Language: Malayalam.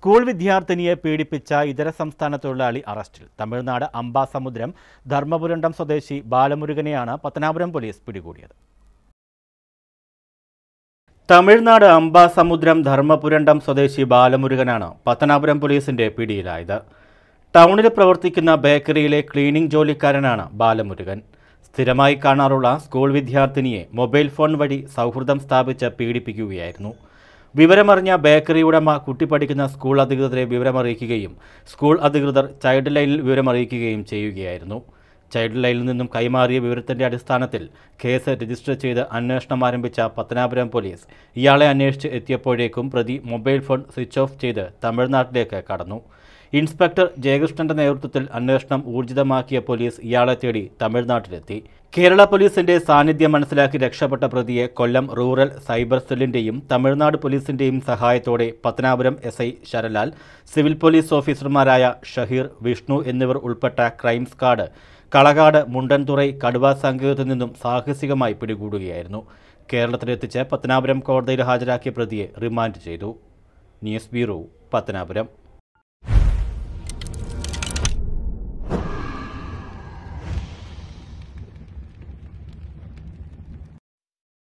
സ്കൂൾ വിദ്യാർത്ഥിനിയെ പീഡിപ്പിച്ച ഇതര സംസ്ഥാന തൊഴിലാളി അറസ്റ്റിൽ തമിഴ്നാട് അമ്പാസമുദ്രം ധർമ്മപുരണ്ടം സ്വദേശി ബാലമുരുകനെയാണ് പത്തനാപുരം പോലീസ് പിടികൂടിയത് തമിഴ്നാട് അമ്പാസമുദ്രം ധർമ്മപുരണ്ടം സ്വദേശി ബാലമുരുകനാണ് പത്തനാപുരം പോലീസിന്റെ പിടിയിലായത് ടൗണിൽ പ്രവർത്തിക്കുന്ന ബേക്കറിയിലെ ക്ലീനിംഗ് ജോലിക്കാരനാണ് ബാലമുരുകൻ സ്ഥിരമായി കാണാറുള്ള സ്കൂൾ വിദ്യാർത്ഥിനിയെ മൊബൈൽ ഫോൺ വഴി സൗഹൃദം സ്ഥാപിച്ച് പീഡിപ്പിക്കുകയായിരുന്നു വിവരമറിഞ്ഞ ബേക്കറി ഉടമ കുട്ടി പഠിക്കുന്ന സ്കൂൾ അധികൃതരെ വിവരമറിയിക്കുകയും സ്കൂൾ അധികൃതർ ചൈൽഡ് ലൈനിൽ വിവരമറിയിക്കുകയും ചെയ്യുകയായിരുന്നു ചൈൽഡ് ലൈനിൽ നിന്നും കൈമാറിയ വിവരത്തിന്റെ അടിസ്ഥാനത്തിൽ കേസ് രജിസ്റ്റർ ചെയ്ത് അന്വേഷണം ആരംഭിച്ച പത്തനാപുരം പോലീസ് ഇയാളെ അന്വേഷിച്ച് എത്തിയപ്പോഴേക്കും പ്രതി മൊബൈൽ ഫോൺ സ്വിച്ച് ഓഫ് ചെയ്ത് തമിഴ്നാട്ടിലേക്ക് കടന്നു ഇൻസ്പെക്ടർ ജയകൃഷ്ണന്റെ നേതൃത്വത്തിൽ അന്വേഷണം ഊർജിതമാക്കിയ പോലീസ് ഇയാളെ തേടി തമിഴ്നാട്ടിലെത്തി കേരള പോലീസിന്റെ സാന്നിധ്യം മനസ്സിലാക്കി രക്ഷപ്പെട്ട പ്രതിയെ കൊല്ലം റൂറൽ സൈബർ സെല്ലിന്റെയും തമിഴ്നാട് പോലീസിന്റെയും സഹായത്തോടെ Pathanapuram S I Saralal civil police ഓഫീസർമാരായ ഷഹീർ വിഷ്ണു എന്നിവർ ഉൾപ്പെട്ട ക്രൈം സ്കാഡ് കളകാട് മുണ്ടൻതുറൈ കടുവ സങ്കേതത്തിൽ നിന്നും സാഹസികമായി പിടികൂടുകയായിരുന്നു കേരളത്തിലെത്തിച്ച് പത്തനാപുരം കോടതിയിൽ ഹാജരാക്കിയ പ്രതിയെ റിമാൻഡ് ചെയ്തു ന്യൂസ് ബ്യൂറോ പത്തനാപുരം